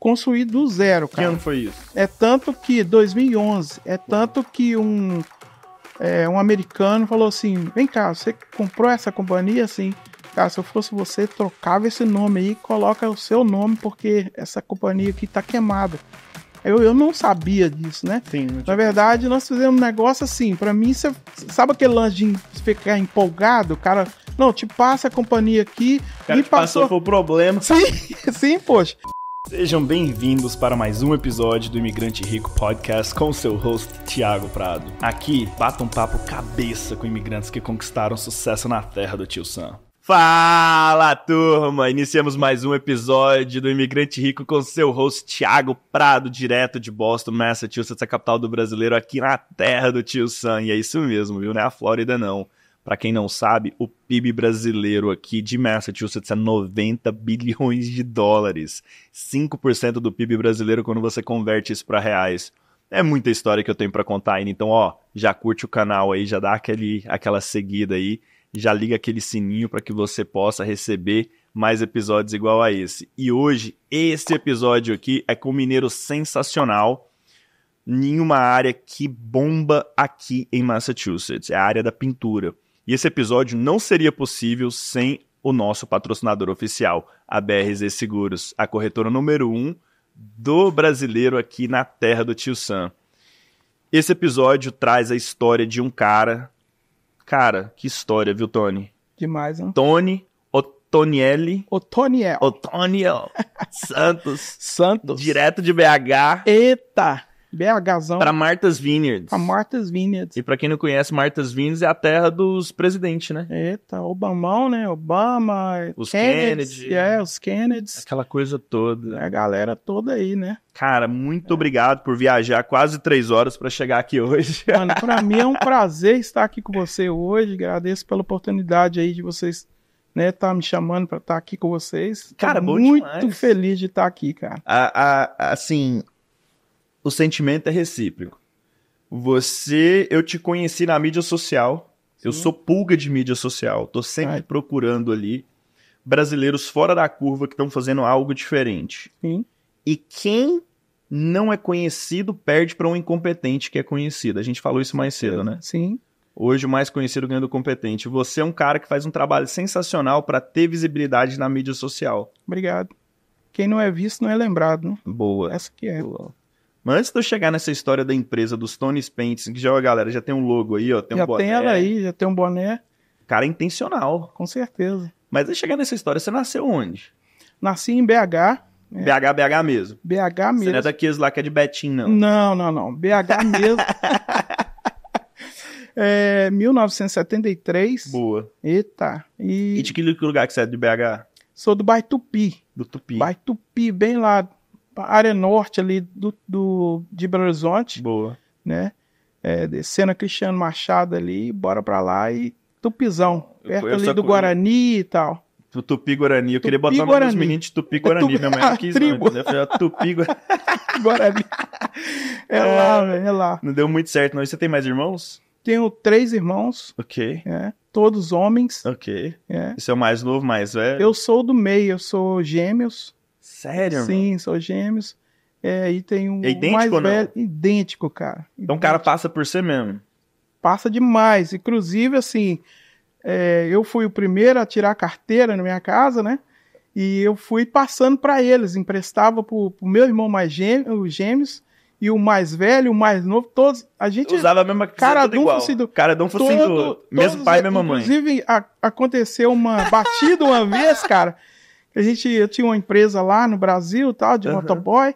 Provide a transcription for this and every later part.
construir do zero, cara. Que ano foi isso? É tanto que 2011, é tanto que um é, um americano falou assim: "Vem cá, você comprou essa companhia assim? Cara, se eu fosse você, trocava esse nome aí, coloca o seu nome porque essa companhia aqui tá queimada". Eu, eu não sabia disso, né? Sim, Na verdade, nós fizemos um negócio assim. Para mim, você sabe aquele lance de ficar empolgado? O cara, não, te passa a companhia aqui. O cara passou, passou o problema. Sim, sim, poxa. Sejam bem-vindos para mais um episódio do Imigrante Rico Podcast com seu host Tiago Prado. Aqui, bata um papo cabeça com imigrantes que conquistaram sucesso na terra do tio Sam. Fala, turma! Iniciamos mais um episódio do Imigrante Rico com seu host Thiago Prado, direto de Boston, Massachusetts, a capital do brasileiro, aqui na terra do tio Sam. E é isso mesmo, viu? Não é a Flórida, não. Para quem não sabe, o PIB brasileiro aqui de Massachusetts é 90 bilhões de dólares. 5% do PIB brasileiro quando você converte isso para reais. É muita história que eu tenho para contar ainda, então ó, já curte o canal aí, já dá aquele, aquela seguida aí, já liga aquele sininho para que você possa receber mais episódios igual a esse. E hoje, esse episódio aqui é com um mineiro sensacional em uma área que bomba aqui em Massachusetts, é a área da pintura. E esse episódio não seria possível sem o nosso patrocinador oficial, a BRZ Seguros, a corretora número 1 um do brasileiro aqui na terra do tio Sam. Esse episódio traz a história de um cara. Cara, que história, viu, Tony? Demais, hein? Tony Otonielli. Otoniel. Otoniel. Santos. Santos. Direto de BH. Eita! BHzão. Pra Martha's Vineyards. Pra Martha's Vineyards. E pra quem não conhece, Martha's Vineyards é a terra dos presidentes, né? Eita, Obamão, né? Obama, os Kennedy. Kennedy. É, os Kennedy. Aquela coisa toda. É, a galera toda aí, né? Cara, muito é. obrigado por viajar quase três horas para chegar aqui hoje. Mano, pra mim é um prazer estar aqui com você hoje. Agradeço pela oportunidade aí de vocês né, tá me chamando para estar tá aqui com vocês. Cara, muito demais. feliz de estar tá aqui, cara. A, a, assim, o sentimento é recíproco. Você, eu te conheci na mídia social. Sim. Eu sou pulga de mídia social. Tô sempre Ai. procurando ali brasileiros fora da curva que estão fazendo algo diferente. Sim. E quem não é conhecido perde para um incompetente que é conhecido. A gente falou isso mais cedo, né? Sim. Hoje o mais conhecido ganha do competente. Você é um cara que faz um trabalho sensacional para ter visibilidade na mídia social. Obrigado. Quem não é visto não é lembrado. Né? Boa. Essa que é. Boa. Mas antes de eu chegar nessa história da empresa dos Tony Paints, que já, galera, já tem um logo aí, ó, tem já um boné. Já tem ela aí, já tem um boné. Cara, é intencional. Com certeza. Mas antes de chegar nessa história, você nasceu onde? Nasci em BH. É. Né? BH, BH mesmo. BH mesmo. Você não é daqueles lá que é de Betim, não. Não, não, não. BH mesmo. é, 1973. Boa. Eita. E... e de que lugar que você é de BH? Sou do Baitupi. Do Tupi. Baitupi, bem lá área norte ali do, do, de Belo Horizonte. Boa. Né? É, descendo a Cristiano Machado ali, bora pra lá e Tupizão, perto ali do Guarani e tal. Tupi Guarani, eu queria Tupi botar o nome dos meninos de Tupi é Guarani, minha mãe não ah, quis tribo. não, falei, Tupi Guarani. É, é lá, velho, é lá. Não deu muito certo não, e você tem mais irmãos? Tenho três irmãos. Ok. É, todos homens. Ok. É. Esse é o mais novo, mais velho? Eu sou do meio, eu sou gêmeos. Sério, Sim, mano? são gêmeos. É, e tem um é idêntico mais ou não? velho, idêntico, cara. Então o cara passa por você mesmo. Passa demais. Inclusive, assim, é, eu fui o primeiro a tirar a carteira na minha casa, né? E eu fui passando para eles, emprestava pro, pro meu irmão mais gêmeo, os gêmeos, e o mais velho, o mais novo, todos. A gente usava a mesma cara de um igual. Fosse do, cara não fosse do, mesmo pai pai, mesma mãe. Inclusive a, aconteceu uma batida uma vez, cara, a gente, eu tinha uma empresa lá no Brasil, tal, de uhum. motoboy,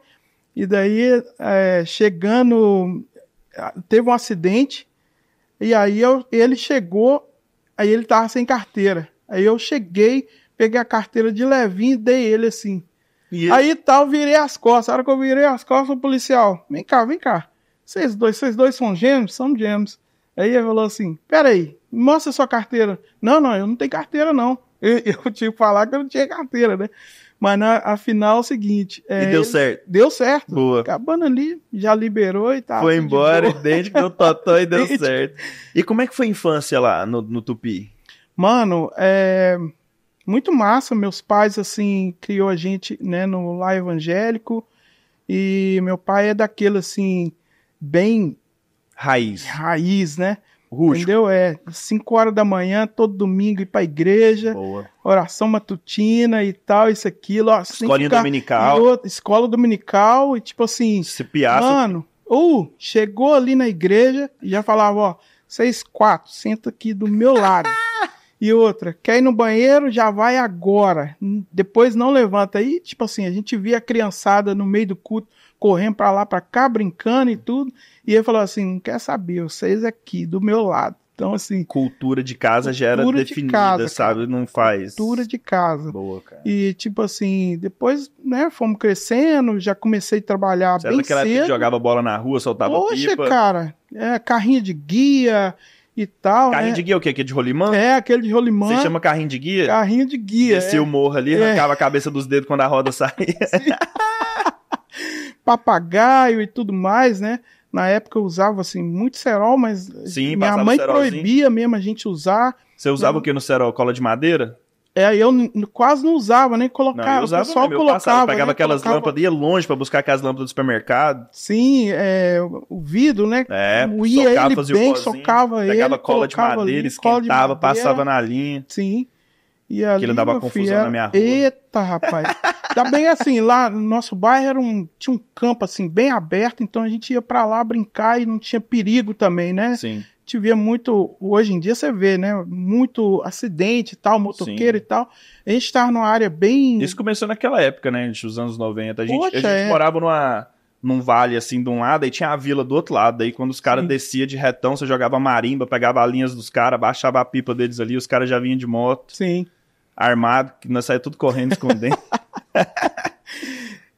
e daí é, chegando, teve um acidente, e aí eu, ele chegou, aí ele tava sem carteira. Aí eu cheguei, peguei a carteira de levinho e dei ele assim. Ele... Aí tal, virei as costas. A hora que eu virei as costas, o policial, vem cá, vem cá. Vocês dois, vocês dois são gêmeos? São gêmeos. Aí ele falou assim: peraí, mostra sua carteira. Não, não, eu não tenho carteira, não. eu tinha que falar que eu não tinha carteira, né? Mas na, afinal é o seguinte. É, e deu certo. Deu certo. Boa. Acabando ali, já liberou e tal. Foi embora, desde que o totó e deu certo. E como é que foi a infância lá no, no Tupi? Mano, é muito massa. Meus pais, assim, criou a gente, né, no lar evangélico. E meu pai é daquele, assim, bem... Raiz. Raiz, né? Rústico. Entendeu? É, 5 horas da manhã, todo domingo ir pra igreja. Boa. Oração matutina e tal, isso, aquilo. Ó, Escolinha dominical. escola dominical e tipo assim. Se piaça. Mano, ou uh, chegou ali na igreja e já falava, ó, vocês quatro, senta aqui do meu lado. E outra, quer ir no banheiro, já vai agora. Depois não levanta. aí tipo assim, a gente via a criançada no meio do culto correndo para lá, para cá, brincando e tudo. E ele falou assim: não quer saber, vocês aqui do meu lado. Então, assim. Cultura de casa cultura já era de definida, casa, sabe? Não faz. Cultura de casa. Boa, cara. E, tipo assim, depois, né, fomos crescendo, já comecei a trabalhar Você bem era cedo. que jogava bola na rua, soltava Poxa, pipa? Poxa, cara, é, carrinho de guia e tal. Carrinho né? de guia é o quê? Aquele de rolimã? É, aquele de rolimã. Você chama carrinho de guia? Carrinho de guia. Descia é. o morro ali, é. arrancava a cabeça dos dedos quando a roda saía. Papagaio e tudo mais, né? Na época eu usava assim muito cerol, mas Sim, minha mãe cerolzinho. proibia mesmo a gente usar. Você usava né? o que no cerol? Cola de madeira? É, eu quase não usava, nem colocava. Não, eu usava, eu colocava. Passava, eu pegava né, aquelas colocava... lâmpadas, ia longe para buscar aquelas lâmpadas do supermercado. Sim, é, o vidro, né? É, moía socava, ele fazia bem, o pozinho, socava pegava ele. Pegava cola de madeira, esquentava, de madeira, passava na linha. Sim. E que ele dava confusão na minha rua. Eita, rapaz. Tá bem assim, lá no nosso bairro era um, tinha um campo assim bem aberto, então a gente ia para lá brincar e não tinha perigo também, né? Sim. Tivia muito, hoje em dia você vê, né? Muito acidente e tal, motoqueiro Sim. e tal. A gente tava numa área bem. Isso começou naquela época, né? Dos anos 90. A gente, Poxa, a gente é. morava numa, num vale assim de um lado e tinha a vila do outro lado. Daí quando os caras descia de retão, você jogava marimba, pegava linhas dos caras, baixava a pipa deles ali, os caras já vinham de moto. Sim armado, que nós saímos tudo correndo, escondendo.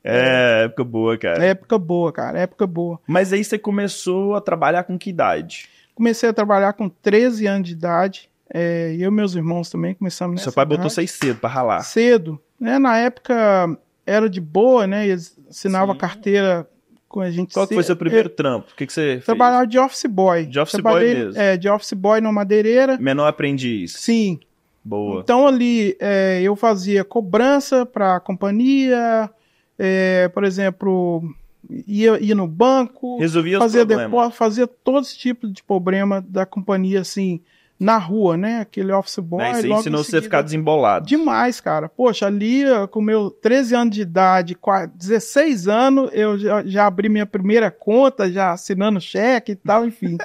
É. é, época boa, cara. Época boa, cara, época boa. Mas aí você começou a trabalhar com que idade? Comecei a trabalhar com 13 anos de idade. É, eu e meus irmãos também começamos nessa Seu pai idade. botou vocês cedo para ralar. Cedo. Né? Na época era de boa, né? Eles assinavam carteira com a gente. Qual foi seu primeiro eu, trampo? O que, que você Trabalhava fez? de office boy. De office Trabalhei, boy mesmo? É, de office boy numa madeireira. Menor aprendiz. Sim. Boa. Então ali é, eu fazia cobrança para a companhia, é, por exemplo, ia, ia no banco, Resolvia fazia depósito, fazia todos os tipos de problema da companhia assim na rua, né? Aquele office boy. Né? Isso ensinou você a ficar desembolado. Demais, cara. Poxa, ali com meu 13 anos de idade, 16 anos, eu já, já abri minha primeira conta, já assinando cheque e tal, enfim.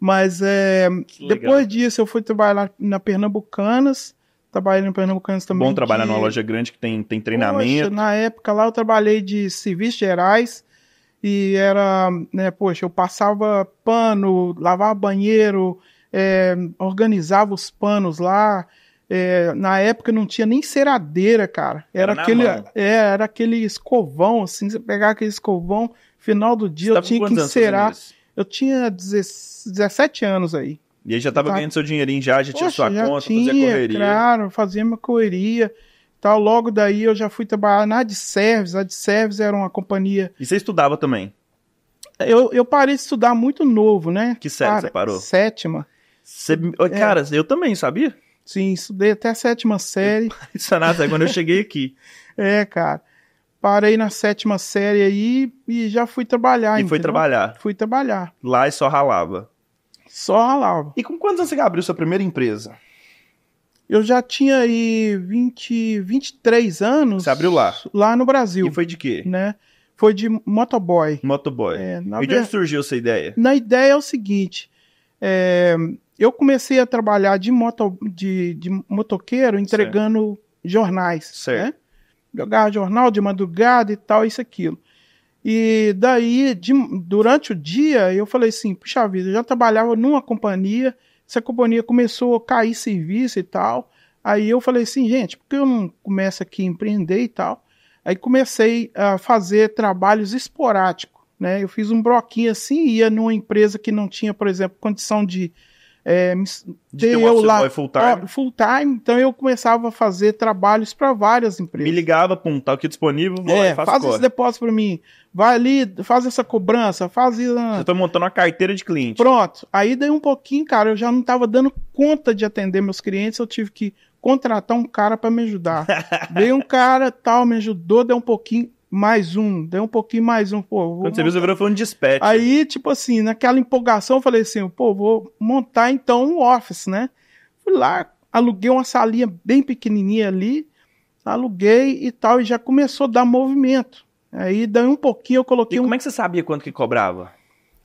Mas é, depois disso eu fui trabalhar na Pernambucanas, trabalhei na Pernambucanas também. Bom trabalhar de... numa loja grande que tem, tem treinamento. Poxa, na época lá eu trabalhei de civis gerais e era, né, poxa, eu passava pano, lavava banheiro, é, organizava os panos lá. É, na época não tinha nem ceradeira, cara. Era, era aquele, é, era aquele escovão, assim, você pegava aquele escovão, final do dia eu tinha que encerar. Eu tinha 17 anos aí. E aí já estava ganhando seu dinheirinho já, já tinha Poxa, sua já conta, tinha, fazia correria. Claro, fazia minha correria tal. Logo daí eu já fui trabalhar na de service. A de service era uma companhia. E você estudava também? Eu, eu parei de estudar muito novo, né? Que série você parou? Sétima. Cê, é. cara, é. eu também, sabia? Sim, estudei até a sétima série. Isso é nada, é quando eu cheguei aqui. É, cara parei na sétima série aí e já fui trabalhar. E entendeu? foi trabalhar? Fui trabalhar. Lá e só ralava? Só ralava. E com quantos anos você abriu sua primeira empresa? Eu já tinha aí 20, 23 anos. Você abriu lá? Lá no Brasil. E foi de quê? Né? Foi de motoboy. Motoboy. É, e de onde surgiu essa ideia? Na ideia é o seguinte, é, eu comecei a trabalhar de, moto, de, de motoqueiro entregando né? certo. jornais. Certo. Né? jogar jornal de madrugada e tal, isso aquilo. E daí, de, durante o dia, eu falei assim: puxa vida, eu já trabalhava numa companhia, essa companhia começou a cair serviço e tal. Aí eu falei assim, gente, por que eu não começo aqui a empreender e tal? Aí comecei a fazer trabalhos esporádicos, né? Eu fiz um broquinho assim, ia numa empresa que não tinha, por exemplo, condição de é, ter eu lá full time. full time, então eu começava a fazer trabalhos para várias empresas. Me ligava, pum, tá aqui disponível, vou é, lá, faz corre. esse depósito para mim, vai ali, faz essa cobrança, faz... Você tá montando uma carteira de cliente. Pronto, aí daí um pouquinho, cara, eu já não tava dando conta de atender meus clientes, eu tive que contratar um cara para me ajudar. Veio um cara, tal, me ajudou, deu um pouquinho, mais um, daí um pouquinho mais um. Pô, Quando você viu, você virou foi um dispatch. Aí, tipo assim, naquela empolgação, eu falei assim, pô, vou montar então um office, né? Fui lá, aluguei uma salinha bem pequenininha ali, aluguei e tal, e já começou a dar movimento. Aí, daí um pouquinho, eu coloquei e como um... é que você sabia quanto que cobrava?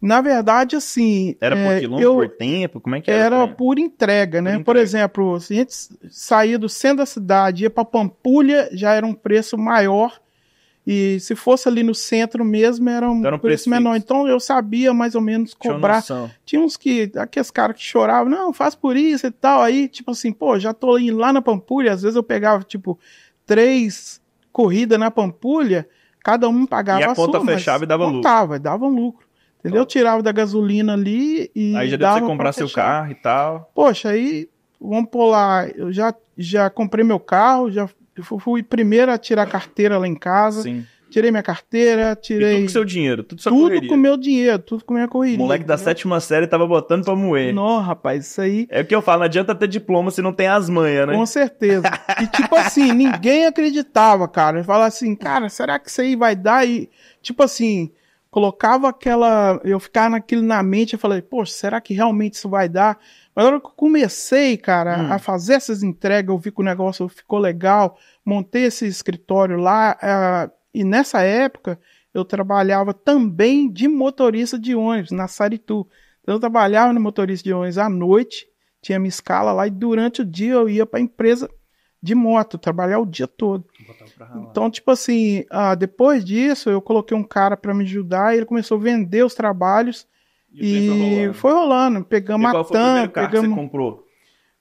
Na verdade, assim... Era por é, quilômetro, eu... por tempo? Como é que era? Era é. por entrega, né? Por, entrega. por exemplo, se a gente saía do centro da cidade, ia para Pampulha, já era um preço maior e se fosse ali no centro mesmo, era um, era um preço, preço menor. Então eu sabia mais ou menos cobrar. Tinha, Tinha uns que, aqueles caras que choravam, não, faz por isso e tal. Aí, tipo assim, pô, já tô indo lá na Pampulha. Às vezes eu pegava, tipo, três corridas na Pampulha, cada um pagava e a, a conta sua, fechava e dava contava, lucro. dava um lucro. Entendeu? Eu tirava da gasolina ali e. Aí já deu pra você comprar pra seu carro e tal. Poxa, aí, vamos pular. lá, eu já, já comprei meu carro, já eu fui primeiro a tirar carteira lá em casa. Sim. Tirei minha carteira, tirei. E tudo com seu dinheiro, tudo sua Tudo com meu dinheiro, tudo com minha correria. O moleque da né? sétima série tava botando pra moer. Não, rapaz, isso aí. É o que eu falo, não adianta ter diploma se não tem as manhas, né? Com certeza. e tipo assim, ninguém acreditava, cara. Eu falava assim, cara, será que isso aí vai dar? E tipo assim, colocava aquela. Eu ficava naquilo na mente, eu falei, pô, será que realmente isso vai dar? Mas na hora que eu comecei, cara, hum. a fazer essas entregas, eu vi que o negócio ficou legal, montei esse escritório lá, uh, e nessa época eu trabalhava também de motorista de ônibus, na Saritu. Então eu trabalhava no motorista de ônibus à noite, tinha minha escala lá, e durante o dia eu ia para a empresa de moto, trabalhar o dia todo. Então, tipo assim, uh, depois disso eu coloquei um cara para me ajudar, e ele começou a vender os trabalhos e, foi rolando. Pegamos e qual a foi TAM. pegamos... que você comprou?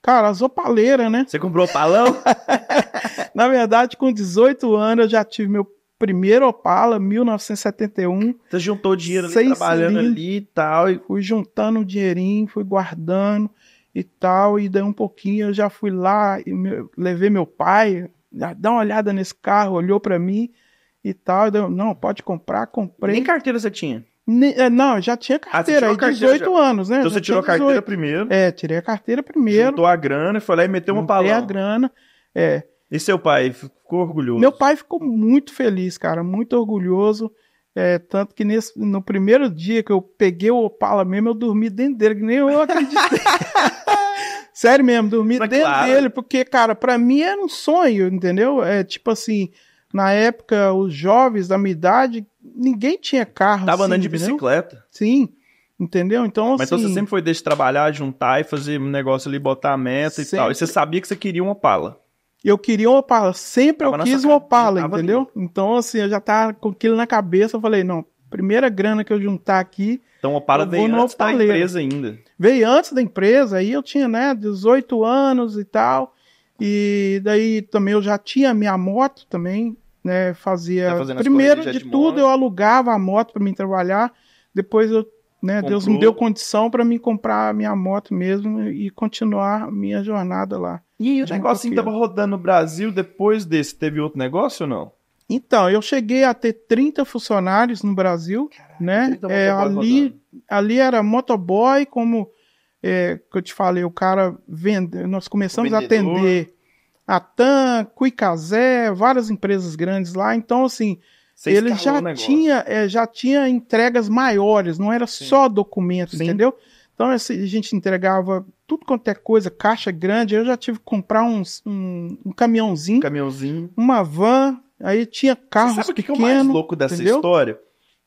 Cara, as opaleiras, né? Você comprou opalão? Na verdade, com 18 anos eu já tive meu primeiro Opala, 1971. Você juntou dinheiro ali, trabalhando ali e tal. E... Fui juntando o dinheirinho, fui guardando e tal. E daí um pouquinho eu já fui lá e me... levei meu pai, dá uma olhada nesse carro, olhou para mim e tal. E daí, não, pode comprar, comprei. Nem carteira você tinha? É, não, já tinha ah, carteira, ah, aí carteira 18 já... anos, né? Então já você tirou a carteira então né? primeiro. É, tirei a carteira primeiro. Juntou a grana e foi lá e meteu uma palavra. a grana, é. E seu pai ficou orgulhoso? Meu pai ficou muito feliz, cara, muito orgulhoso. É, tanto que nesse, no primeiro dia que eu peguei o Opala mesmo, eu dormi dentro dele, que nem eu acreditei. Sério mesmo, dormi Mas dentro claro. dele, porque, cara, para mim era um sonho, entendeu? É tipo assim, na época, os jovens da minha idade ninguém tinha carro. Tava assim, andando de entendeu? bicicleta. Sim. Entendeu? Então, Mas assim, então você assim, sempre foi desde trabalhar, juntar e fazer um negócio ali, botar a meta sempre. e tal. E você sabia que você queria uma pala. Eu queria uma Opala, sempre tava eu quis uma Opala, entendeu? Ali. Então, assim, eu já tava com aquilo na cabeça, eu falei, não, primeira grana que eu juntar aqui. Então, Opala veio antes da empresa ainda. Veio antes da empresa, aí eu tinha, né, 18 anos e tal. E daí também eu já tinha minha moto também, né? Fazia. Tá primeiro de, de tudo, eu alugava a moto para mim trabalhar. Depois eu, né, Comprou. Deus me deu condição para mim comprar a minha moto mesmo e continuar minha jornada lá. E o negócio tava rodando no Brasil depois desse, teve outro negócio ou não? Então, eu cheguei a ter 30 funcionários no Brasil, Caraca, né? É, ali, ali era motoboy, como é, que eu te falei, o cara vende, nós começamos a atender a TAM, Cuicazé, várias empresas grandes lá. Então, assim, Você ele já tinha, é, já tinha entregas maiores, não era Sim. só documento, Sim. entendeu? Então, a gente entregava tudo quanto é coisa, caixa grande. Eu já tive que comprar uns, um, um caminhãozinho, caminhãozinho, uma van, aí tinha carros sabe pequenos. Sabe o que é o mais louco dessa entendeu? história?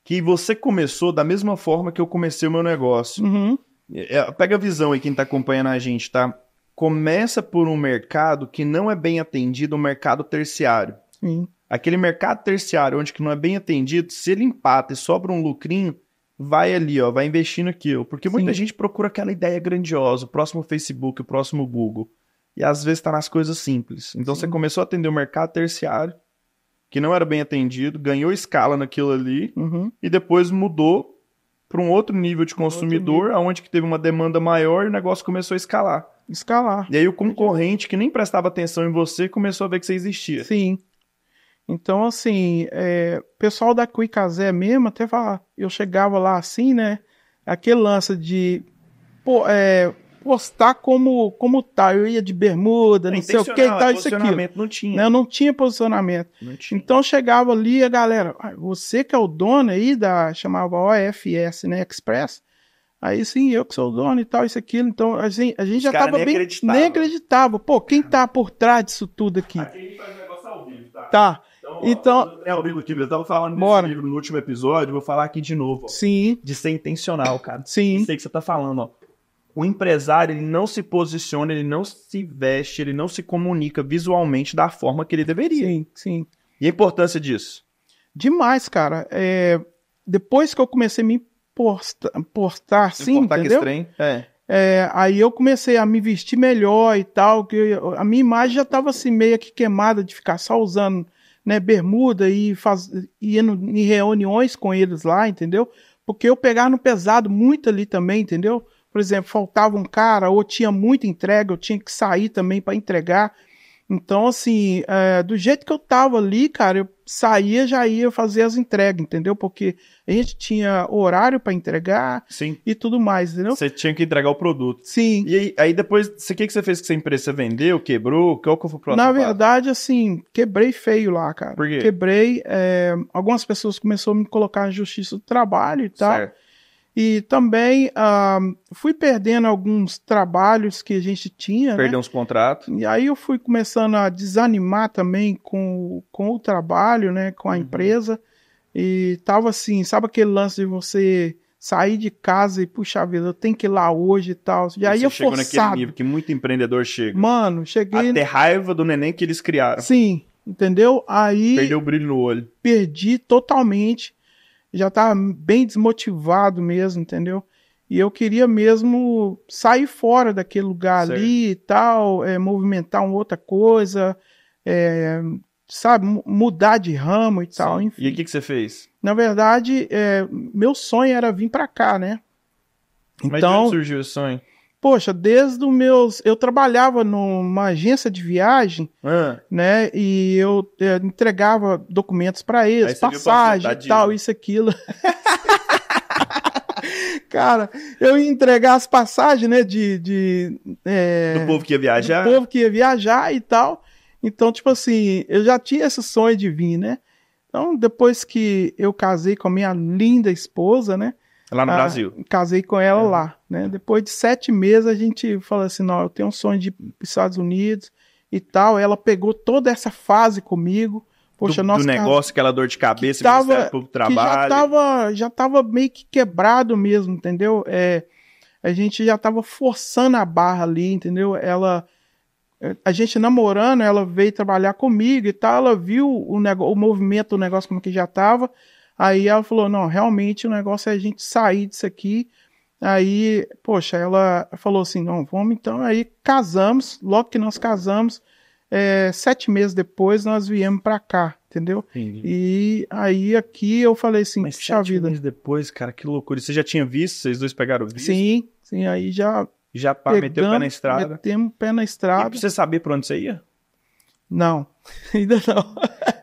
Que você começou da mesma forma que eu comecei o meu negócio. Uhum. É, é pega a visão aí quem está acompanhando a gente, tá? começa por um mercado que não é bem atendido, o um mercado terciário. Sim. Aquele mercado terciário onde que não é bem atendido, se ele empata e sobra um lucrinho, vai ali, ó, vai investindo aquilo. Porque Sim. muita gente procura aquela ideia grandiosa, o próximo Facebook, o próximo Google. E às vezes está nas coisas simples. Então Sim. você começou a atender o mercado terciário, que não era bem atendido, ganhou escala naquilo ali, uhum. e depois mudou para um outro nível de consumidor, nível. aonde que teve uma demanda maior e o negócio começou a escalar escalar. E aí o concorrente que nem prestava atenção em você começou a ver que você existia. Sim. Então, assim, é, pessoal da Quickazé mesmo, até falar, eu chegava lá assim, né? Aquele lance de pô, é, postar como, como tá. Eu ia de bermuda, não, sei o que, tal, isso aqui. Não tinha. Né? Eu não tinha posicionamento. Não tinha. Então chegava ali a galera, ah, você que é o dono aí da, chamava OFS, né? Express. Aí sim, eu que sou o dono e tal, isso aquilo. Então, assim, a gente, a gente já tava nem bem. Acreditava. Nem acreditava. Pô, quem tá por trás disso tudo aqui? Aqui faz negócio ao vivo, tá? Tá. Então. então- é, o Bigo Tibia, eu tava falando desse livro no último episódio, vou falar aqui de novo. Ó, sim. De ser intencional, cara. Sim. Sei que você tá falando, ó. O empresário, ele não se posiciona, ele não se veste, ele não se comunica visualmente da forma que ele deveria. Sim, sim. E a importância disso? Demais, cara. É... Depois que eu comecei a me porta, portar assim, Importar entendeu? Que é. É, aí eu comecei a me vestir melhor e tal, que eu, a minha imagem já estava assim meio que queimada de ficar só usando né, bermuda e faz, indo em reuniões com eles lá, entendeu? Porque eu pegava no pesado muito ali também, entendeu? Por exemplo, faltava um cara ou tinha muita entrega, eu tinha que sair também para entregar. Então, assim, é, do jeito que eu tava ali, cara, eu saía já ia fazer as entregas, entendeu? Porque a gente tinha horário para entregar Sim. e tudo mais, entendeu? Você tinha que entregar o produto. Sim. E aí, aí depois, o que, que você fez com essa empresa? Você vendeu, quebrou? Qual que foi o próximo Na verdade, assim, quebrei feio lá, cara. Por quê? Quebrei. É, algumas pessoas começaram a me colocar na justiça do trabalho e tal. Certo. E também ah, fui perdendo alguns trabalhos que a gente tinha. Né? Perdeu né? uns contratos. E aí eu fui começando a desanimar também com, com o trabalho, né? Com a uhum. empresa. E tava assim, sabe aquele lance de você sair de casa e, puxa vida, eu tenho que ir lá hoje e tal. E, e eu forçado. naquele nível que muito empreendedor chega. Mano, cheguei... Até raiva do neném que eles criaram. Sim, entendeu? Aí... Perdeu o brilho no olho. Perdi totalmente já estava tá bem desmotivado mesmo, entendeu? E eu queria mesmo sair fora daquele lugar certo. ali e tal, é, movimentar uma outra coisa, é, sabe, mudar de ramo e tal, enfim. E o que, que você fez? Na verdade, é, meu sonho era vir para cá, né? Então, de onde então surgiu o sonho? poxa, desde os meus. Eu trabalhava numa agência de viagem, ah. né? E eu, eu é, entregava documentos para eles, passagem e tal, isso, aquilo. Cara, eu ia entregar as passagens, né? De. de é, do povo que ia viajar. Do povo que ia viajar e tal. Então, tipo assim, eu já tinha esse sonho de vir, né? Então, depois que eu casei com a minha linda esposa, né? Lá no ah, Brasil. Casei com ela é. lá, né? Depois de sete meses a gente falou assim, não, eu tenho um sonho de ir para os Estados Unidos e tal. Ela pegou toda essa fase comigo. Poxa, do, nossa, do negócio, aquela dor de cabeça, que tava, Público Trabalho. já tava, já tava meio que quebrado mesmo, entendeu? É, a gente já tava forçando a barra ali, entendeu? Ela, a gente namorando, ela veio trabalhar comigo e tal, ela viu o, negócio, o movimento do negócio como que já tava, Aí ela falou: não, realmente o negócio é a gente sair disso aqui. Aí, poxa, ela falou assim: não, vamos então. Aí casamos, logo que nós casamos, é, sete meses depois nós viemos para cá, entendeu? Entendi. E aí aqui eu falei assim: Mas puxa sete vida. meses depois, cara, que loucura. Você já tinha visto? Vocês dois pegaram o visto? Sim, sim, aí já. Já pá, pegamos, meteu o pé na estrada. Metemos o pé na estrada. E pra você saber pra onde você ia? Não, ainda não.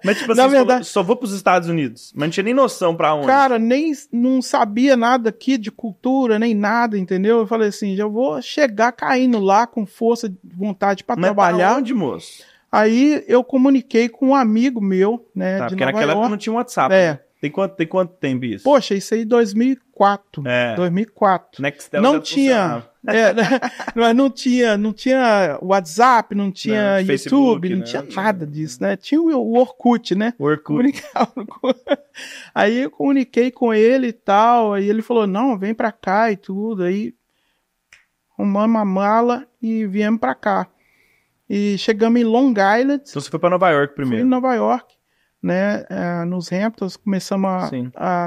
Mas, tipo assim, Na verdade, só, só vou pros Estados Unidos. Mas não tinha nem noção pra onde. Cara, nem não sabia nada aqui de cultura, nem nada, entendeu? Eu falei assim, já vou chegar caindo lá com força, vontade para trabalhar. Pra onde, moço? Aí eu comuniquei com um amigo meu, né? Tá, de porque Nova naquela York. época não tinha WhatsApp. É. Né? Tem quanto, tem quanto tempo isso? Poxa, isso aí 2004. É. 2004. Nextel não tinha. É, né? mas não tinha, não tinha WhatsApp, não tinha não, YouTube, Facebook, não né? tinha nada disso, né? Tinha o Orkut, né? O Orkut. Aí eu comuniquei com ele e tal, aí ele falou: "Não, vem para cá e tudo". Aí arrumamos a mala e viemos para cá. E chegamos em Long Island. Então você foi para Nova York primeiro? Fui em Nova York né, eh, nos Hamptons, começamos a,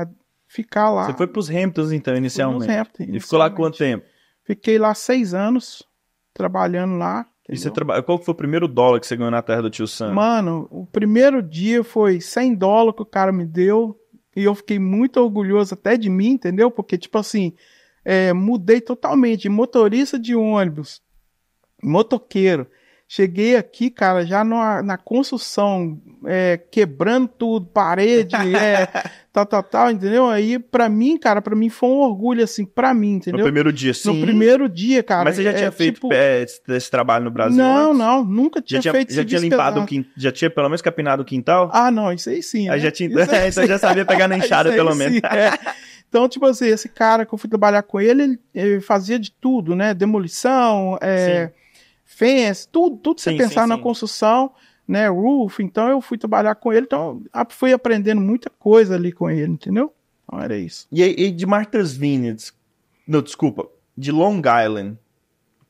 a ficar lá. Você foi para os Hamptons, então, inicialmente? Nos Hamptons, E ficou lá quanto tempo? Fiquei lá seis anos, trabalhando lá. Entendeu? E você trabalha. Qual foi o primeiro dólar que você ganhou na terra do tio Sam? Mano, o primeiro dia foi 100 dólares que o cara me deu. E eu fiquei muito orgulhoso até de mim, entendeu? Porque, tipo assim, é, mudei totalmente. Motorista de ônibus, motoqueiro. Cheguei aqui, cara, já na, na construção, é, quebrando tudo, parede, é, tal, tal, tal, entendeu? Aí, pra mim, cara, pra mim foi um orgulho, assim, pra mim, entendeu? No primeiro dia, sim. No primeiro dia, cara. Mas você já é, tinha é, feito tipo... É, esse trabalho no Brasil? Não, antes? não, nunca tinha, já feito Já tinha limpado o quintal, já tinha pelo menos capinado o quintal? Ah, não, isso aí sim. Aí né? já tinha, aí então já sabia pegar na enxada, pelo menos. É. Então, tipo assim, esse cara que eu fui trabalhar com ele, ele, ele fazia de tudo, né? Demolição, é. Sim fence, tudo, tudo sim, você pensar sim, na sim. construção, né, roof, então eu fui trabalhar com ele, então fui aprendendo muita coisa ali com ele, entendeu? Então era isso. E, e de Martha's Vineyards, não, desculpa, de Long Island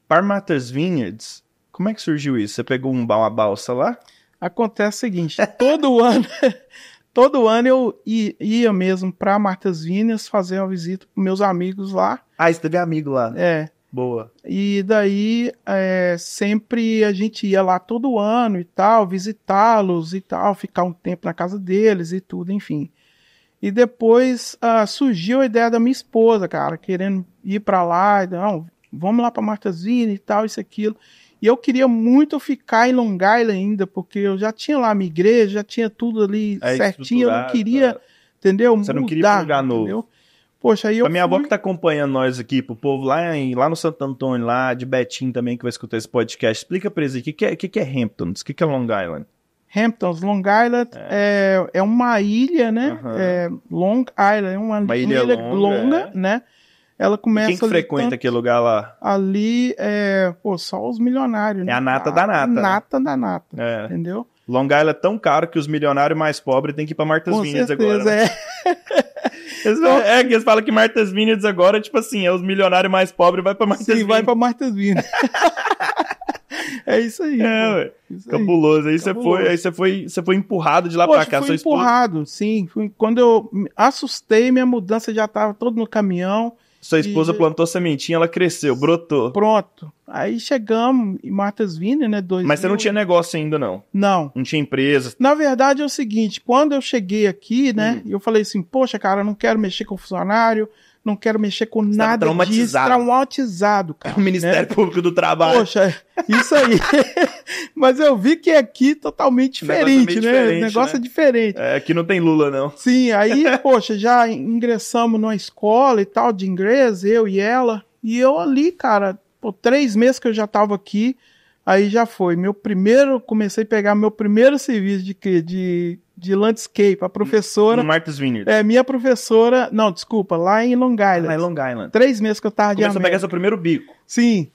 para Martha's Vineyards, como é que surgiu isso? Você pegou um uma balsa lá? Acontece o seguinte, todo ano... todo ano eu ia mesmo para Martha's Vineyards fazer uma visita com meus amigos lá. Ah, você teve amigo lá? Né? É. Boa. E daí é, sempre a gente ia lá todo ano e tal, visitá-los e tal, ficar um tempo na casa deles e tudo, enfim. E depois ah, surgiu a ideia da minha esposa, cara, querendo ir para lá, não, vamos lá para Martazine e tal, isso aquilo. E eu queria muito ficar em Long Island ainda, porque eu já tinha lá minha igreja, já tinha tudo ali é certinho, eu não queria, tá... entendeu? Você Mudar, não queria ir novo. Entendeu? Poxa, aí eu. A minha fui... avó que tá acompanhando nós aqui, pro povo lá, em, lá no Santo Antônio, lá de Betim também, que vai escutar esse podcast, explica pra eles o que, que, é, que, que é Hamptons, o que, que é Long Island? Hamptons, Long Island é, é, é uma ilha, né? Uhum. É Long Island, é uma, uma ilha, ilha, longa, longa é. né? Ela começa. E quem que frequenta tanto, aquele lugar lá? Ali é. Pô, só os milionários, né? É a nata a, da nata. A né? nata da nata. É. Entendeu? Long Island é tão caro que os milionários mais pobres têm que ir pra Martas Vinhas agora. Né? É. Eles falam, é, é, que eles falam que Martha's Vineyards agora, tipo assim, é os milionários mais pobres, vai pra Martha's Sim, Vineyards. vai pra Martha's Vineyards. é isso aí. É, isso cabuloso. Aí, você foi, aí você foi, você foi empurrado de lá para pra cá. Fui empurrado, esposa... sim. Fui, quando eu assustei, minha mudança já tava todo no caminhão. Sua esposa e... plantou sementinha, ela cresceu, brotou. Pronto. Aí chegamos em Martas Vini, né? Dois Mas você não tinha negócio ainda, não? Não. Não tinha empresa? Na verdade é o seguinte, quando eu cheguei aqui, né? Hum. Eu falei assim, poxa, cara, eu não quero mexer com funcionário, não quero mexer com Você tá nada tá traumatizado. disso. Traumatizado, cara. Tá é o né? Ministério né? Público do Trabalho. Poxa, é, isso aí. Mas eu vi que é aqui totalmente diferente, né? Diferente, o negócio né? é diferente. É, aqui não tem Lula, não. Sim, aí, poxa, já ingressamos numa escola e tal de inglês, eu e ela. E eu ali, cara, por três meses que eu já tava aqui, aí já foi. Meu primeiro, comecei a pegar meu primeiro serviço de quê? De de landscape, a professora. No Martha's Vineyard. É, minha professora. Não, desculpa, lá em Long ah, Island. Lá em Long Island. Três meses que eu tava de Começou a pegar seu primeiro bico. Sim.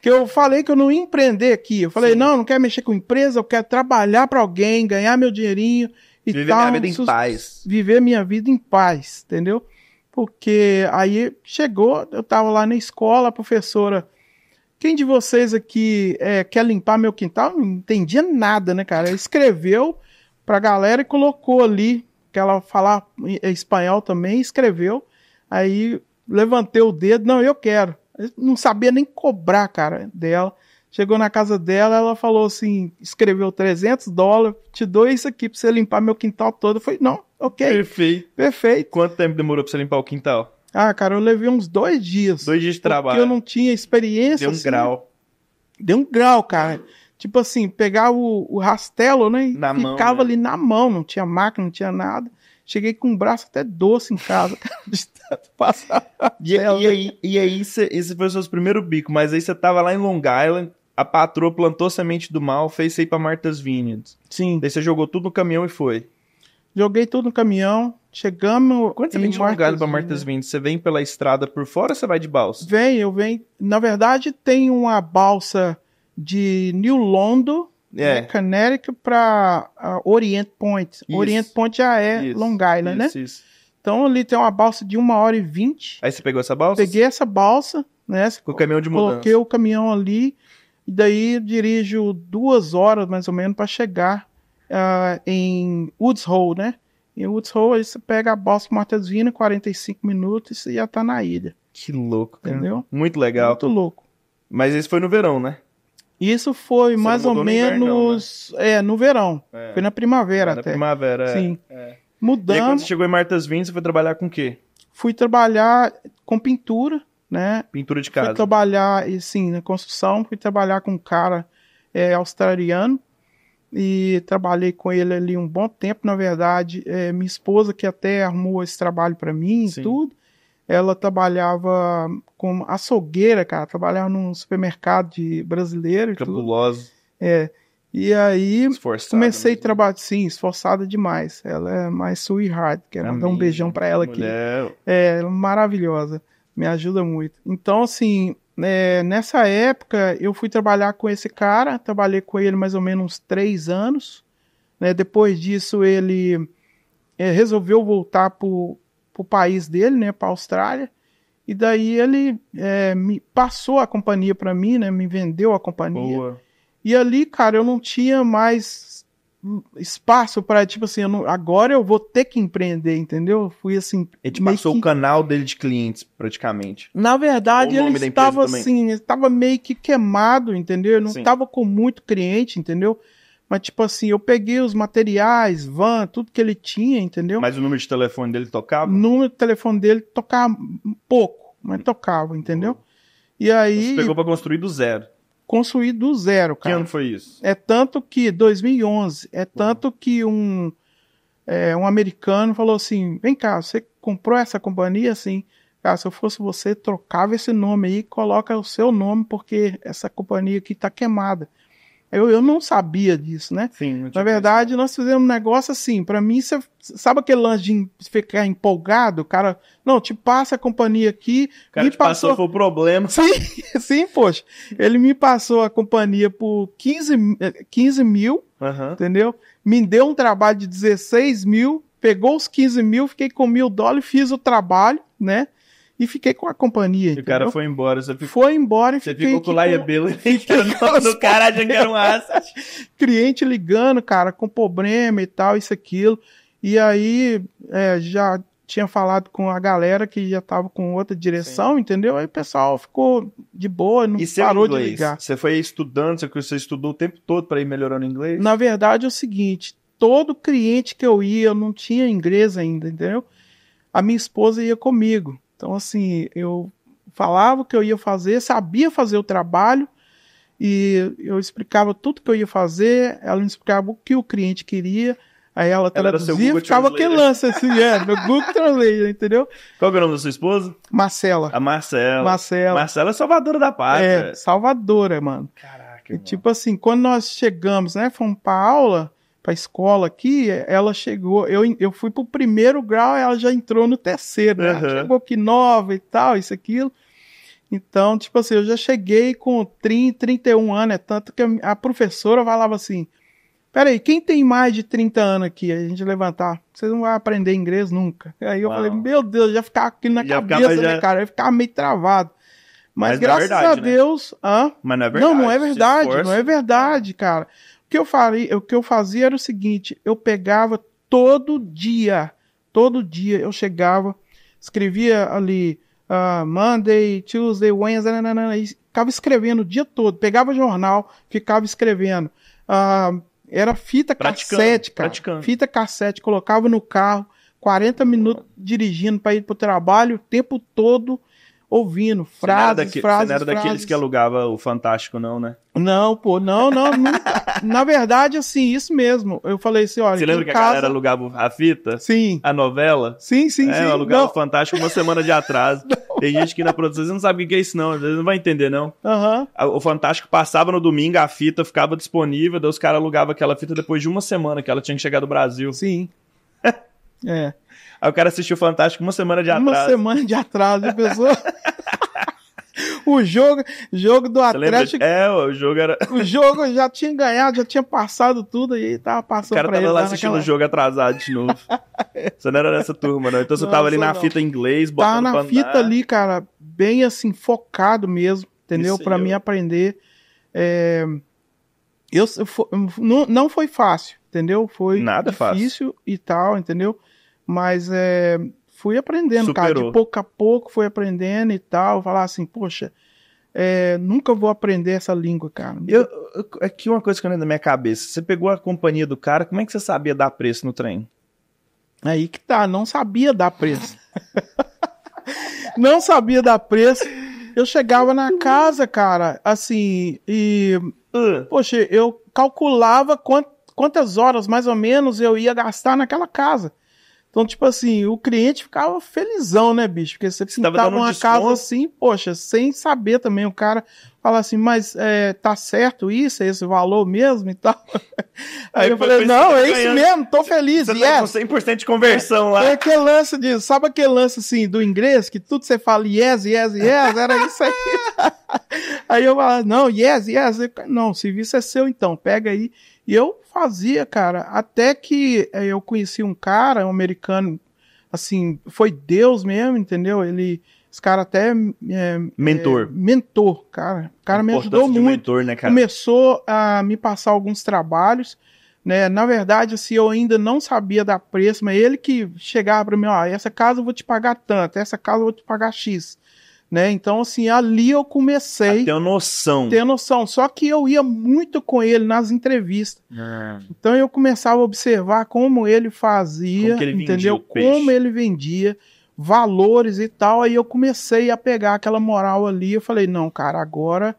Que eu falei que eu não ia empreender aqui. Eu falei, Sim. não, não quero mexer com empresa, eu quero trabalhar para alguém, ganhar meu dinheirinho e viver tal. Viver minha vida em paz. Viver minha vida em paz, entendeu? Porque aí chegou, eu tava lá na escola, a professora. Quem de vocês aqui é, quer limpar meu quintal? Não entendia nada, né, cara? Escreveu pra galera e colocou ali, que ela falar espanhol também, escreveu. Aí levantei o dedo, não, eu quero. não sabia nem cobrar, cara, dela. Chegou na casa dela, ela falou assim: escreveu 300 dólares, te dou isso aqui pra você limpar meu quintal todo. Eu falei: não, ok. Perfeito. Perfeito. Quanto tempo demorou pra você limpar o quintal? Ah, cara, eu levei uns dois dias. Dois dias de trabalho. Porque eu não tinha experiência. Deu um assim, grau. Deu um grau, cara. Tipo assim, pegava o, o rastelo, né? Na ficava mão, né? ali na mão, não tinha máquina, não tinha nada. Cheguei com um braço até doce em casa, cara, de tanto passar. E, e, aí, e aí cê, esse foi o seu primeiro bico, mas aí você tava lá em Long Island, a patroa plantou a semente do mal, fez isso aí pra Martha's Vineyards. Sim. Daí você jogou tudo no caminhão e foi. Joguei tudo no caminhão, chegamos. Quando você vem de Morgado para Martha's Vineyard, você vem pela estrada por fora ou você vai de balsa? Vem, eu venho. Na verdade, tem uma balsa de New London, né, é. Connecticut, para uh, ah, Orient Point. Isso. Orient Point já é isso. Long Island, né? isso, né? Isso. Então ali tem uma balsa de 1 hora e 20. Aí você pegou essa balsa? Peguei essa balsa, né? Com o caminhão de mudança. Coloquei o caminhão ali. E daí dirijo duas horas mais ou menos para chegar uh, em Woods Hole, né? Em Woods Hole aí você pega a balsa Vina, 45 minutos e você já tá na ilha. Que louco, cara. Entendeu? Muito legal. Muito louco. Mas esse foi no verão, né? Isso foi Você mais ou né? menos no verão, né? é, no verão. É. Foi na primavera na até. primavera, é. Sim. É. E aí, quando você chegou em Martas Vinhas, você foi trabalhar com o quê? Fui trabalhar com pintura, né? Pintura de casa. Fui trabalhar, e, sim, na construção. Fui trabalhar com um cara é, australiano e trabalhei com ele ali um bom tempo, na verdade. É, minha esposa, que até arrumou esse trabalho para mim sim. e tudo, ela trabalhava como açougueira, cara, trabalhava num supermercado de brasileiro. E Cabulosa. É. E aí esforçada comecei a trabalhar, sim, esforçada demais. Ela é mais sweetheart, quero dar mandar um beijão para ela aqui. Mulher. É, é, maravilhosa, me ajuda muito. Então, assim, é, nessa época eu fui trabalhar com esse cara, trabalhei com ele mais ou menos uns três anos. Né? Depois disso ele é, resolveu voltar pro, pro país dele, né, pra Austrália. E daí ele é, me passou a companhia para mim, né? Me vendeu a companhia. Boa. E ali, cara, eu não tinha mais espaço para tipo assim, eu não, agora eu vou ter que empreender, entendeu? fui assim. Ele te passou que... o canal dele de clientes, praticamente. Na verdade, ele estava assim, estava meio que queimado, entendeu? Eu não estava com muito cliente, entendeu? Mas, tipo assim, eu peguei os materiais, van, tudo que ele tinha, entendeu? Mas o número de telefone dele tocava? O número de telefone dele tocava pouco, mas tocava, entendeu? E aí. Você pegou pra construir do zero. Construir do zero, cara. Que ano foi isso? É tanto que. 2011. É tanto que um. É, um americano falou assim: vem cá, você comprou essa companhia? Assim, cara, ah, se eu fosse você, trocava esse nome aí, coloca o seu nome, porque essa companhia aqui tá queimada. Eu, eu não sabia disso, né? Sim, Na verdade, visto. nós fizemos um negócio assim. Para mim, você sabe aquele lance de ficar empolgado? O cara, não, te passa a companhia aqui. O cara me te passou, passou foi problema. Sim, sim, poxa. Ele me passou a companhia por 15, 15 mil, uhum. entendeu? Me deu um trabalho de 16 mil, pegou os 15 mil, fiquei com mil dólares, fiz o trabalho, né? e fiquei com a companhia. E o cara foi embora. Você ficou, foi embora e você fiquei. Você ficou com o liability que o do cara achando que era um asset. Cliente ligando, cara, com problema e tal, isso, aquilo. E aí é, já tinha falado com a galera que já tava com outra direção, Sim. entendeu? Aí o pessoal ficou de boa, não e parou de ligar. Você foi estudando, você estudou o tempo todo para ir melhorando o inglês? Na verdade é o seguinte, todo cliente que eu ia, eu não tinha inglês ainda, entendeu? A minha esposa ia comigo. Então, assim, eu falava o que eu ia fazer, sabia fazer o trabalho e eu explicava tudo que eu ia fazer, ela me explicava o que o cliente queria, aí ela, traduzia e ficava aquele lance assim, é, meu Google Translator, entendeu? Qual é o nome da sua esposa? Marcela. A Marcela. Marcela. Marcela é salvadora da pátria. É, salvadora, mano. Caraca, e, mano. Tipo assim, quando nós chegamos, né, fomos pra aula, para a escola aqui, ela chegou, eu, eu fui pro primeiro grau, ela já entrou no terceiro, né? uhum. chegou aqui nova e tal, isso, aquilo. Então, tipo assim, eu já cheguei com 30, 31 anos, é tanto que a professora falava assim, peraí, quem tem mais de 30 anos aqui? A gente levantar, você não vai aprender inglês nunca. Aí eu Uau. falei, meu Deus, já ficava aquilo na já cabeça, ficava, né, já... né, cara? Eu ficar meio travado. Mas, Mas é graças é verdade, a né? Deus. Né? Hã? Mas não é verdade. Não, não é verdade, não é verdade, cara que eu faria, o que eu fazia era o seguinte: eu pegava todo dia, todo dia eu chegava, escrevia ali uh, Monday, Tuesday, Wednesday, nanana, e ficava escrevendo o dia todo. Pegava jornal, ficava escrevendo. Uh, era fita praticando, cassete, cara. Praticando. Fita cassete, colocava no carro, 40 minutos dirigindo para ir para o trabalho, o tempo todo ouvindo frases, frases, Você não era frases. daqueles que alugava o Fantástico, não, né? Não, pô, não, não. Na verdade, assim, isso mesmo. Eu falei assim, olha. Você lembra que casa... a galera alugava a fita? Sim. A novela? Sim, sim, é, sim. alugava não. o Fantástico uma semana de atraso. Tem gente que na produção não sabe o que é isso, não. Não vai entender, não. Uhum. O Fantástico passava no domingo, a fita ficava disponível, daí os caras alugavam aquela fita depois de uma semana que ela tinha que chegar do Brasil. Sim. é. Aí o cara assistiu Fantástico uma semana de atraso. Uma semana de atraso, pessoa. o jogo, jogo do Você Atlético. Lembra? É, o jogo era. o jogo já tinha ganhado, já tinha passado tudo e tava passando. O cara tava lá assistindo o jogo atrasado de novo. você não era nessa turma, não. Então você não, tava ali na não. fita inglês, botando. Tava na fita ali, cara, bem assim, focado mesmo, entendeu? Para mim aprender. É... Eu, eu, eu, não, não foi fácil, entendeu? Foi Nada difícil fácil. e tal, entendeu? Mas é, fui aprendendo, Superou. cara. De pouco a pouco fui aprendendo e tal. Falar assim, poxa, é, nunca vou aprender essa língua, cara. Eu, eu, aqui é uma coisa que eu lembro da minha cabeça. Você pegou a companhia do cara, como é que você sabia dar preço no trem? Aí que tá, não sabia dar preço. não sabia dar preço. Eu chegava na casa, cara, assim, e. Uh. Poxa, eu calculava quant, quantas horas mais ou menos eu ia gastar naquela casa. Então, tipo assim, o cliente ficava felizão, né, bicho? Porque você pintava você uma casa assim, poxa, sem saber também. O cara falar assim, mas é, tá certo isso? É esse valor mesmo e tal? Aí, Aí eu falei, não, é tá isso mesmo, tô feliz. Você yes. tá com 100% de conversão lá. É, é aquele lance de, sabe aquele lance assim, do inglês, que tudo você fala yes, yes, yes, era isso aí. aí eu falava, não, yes, yes. Eu, não, o serviço é seu então, pega aí e eu fazia, cara, até que eh, eu conheci um cara, um americano, assim, foi Deus mesmo, entendeu? Ele, esse cara até é, mentor, é, mentor, cara, o cara me ajudou muito. Mentor, né, cara? Começou a me passar alguns trabalhos, né? Na verdade, assim, eu ainda não sabia da preço, mas ele que chegava para mim, ó, essa casa eu vou te pagar tanto, essa casa eu vou te pagar x né? Então, assim, ali eu comecei. A ter noção. Ter noção. Só que eu ia muito com ele nas entrevistas. Ah. Então, eu começava a observar como ele fazia, como ele entendeu? Como ele vendia, valores e tal. Aí eu comecei a pegar aquela moral ali. Eu falei, não, cara, agora.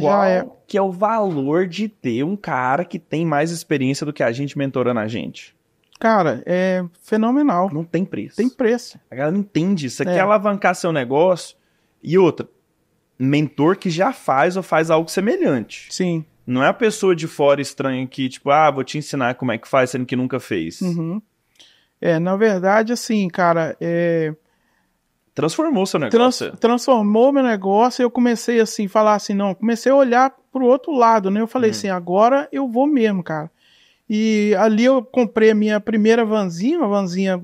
Qual é. que é o valor de ter um cara que tem mais experiência do que a gente mentorando a gente? Cara, é fenomenal. Não tem preço. Tem preço. A galera não entende. isso é. quer alavancar seu negócio, e outra, mentor que já faz ou faz algo semelhante. Sim. Não é a pessoa de fora estranha que, tipo, ah, vou te ensinar como é que faz, sendo que nunca fez. Uhum. É, na verdade, assim, cara, é... Transformou seu negócio. Trans transformou meu negócio e eu comecei, assim, falar assim, não, comecei a olhar pro outro lado, né? Eu falei uhum. assim, agora eu vou mesmo, cara. E ali eu comprei a minha primeira vanzinha, uma vanzinha,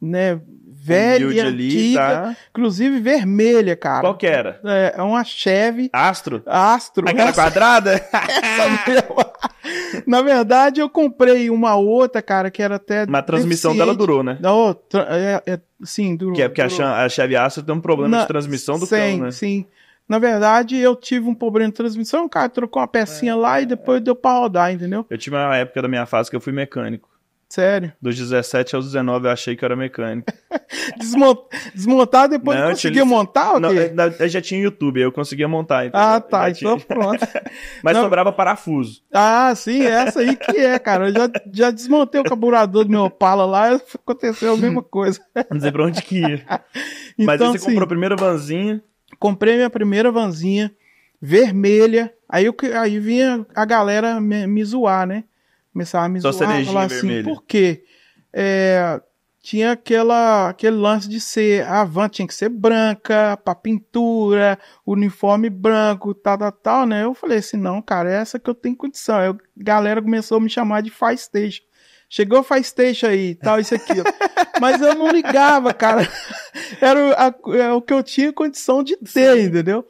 né, velha, humilde ali, tá? inclusive vermelha, cara. Qual que era? É, é uma Chevy. Astro? Astro. Aquela essa, quadrada? Essa mesmo. Na verdade, eu comprei uma outra, cara, que era até. Mas a transmissão deficiente. dela durou, né? Não, é, é, sim, durou. Que é porque durou. a Chevy Astro tem um problema Na, de transmissão do sim, carro, né? Sim, sim. Na verdade, eu tive um problema de transmissão, o cara trocou uma pecinha é, lá e depois deu pra rodar, entendeu? Eu tive uma época da minha fase que eu fui mecânico. Sério? Dos 17 aos 19 eu achei que eu era mecânico. Desmont... Desmontar depois não, conseguia eles... montar ou não, eu já tinha YouTube, eu conseguia montar. Então ah, tá, então pronto. Mas não... sobrava parafuso. Ah, sim, essa aí que é, cara. Eu já, já desmontei o carburador do meu Opala lá, aconteceu a mesma coisa. Não sei pra onde que ia. então, Mas você sim, comprou a primeira vanzinha? Comprei minha primeira vanzinha, vermelha. Aí, eu, aí vinha a galera me, me zoar, né? Começava a me Só zoar, falar assim, vermelha. por quê? É, tinha aquela, aquele lance de ser a van tinha que ser branca, para pintura, uniforme branco, tal, tal, tal, né? Eu falei assim, não, cara, é essa que eu tenho condição. a galera começou a me chamar de faz station. Chegou faz texto aí, tal, isso aqui. Mas eu não ligava, cara. Era, a, é o que eu tinha condição de ter, Sim. entendeu?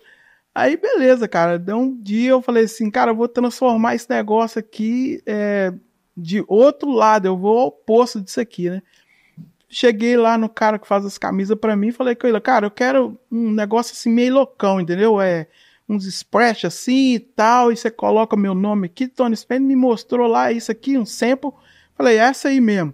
Aí, beleza, cara. Deu um dia eu falei assim, cara, eu vou transformar esse negócio aqui é, de outro lado, eu vou ao oposto disso aqui, né? cheguei lá no cara que faz as camisas para mim e falei com ele, cara, eu quero um negócio assim meio loucão, entendeu? É uns splash assim e tal, e você coloca meu nome aqui, Tony Spence me mostrou lá isso aqui, um sample. Falei, essa aí mesmo.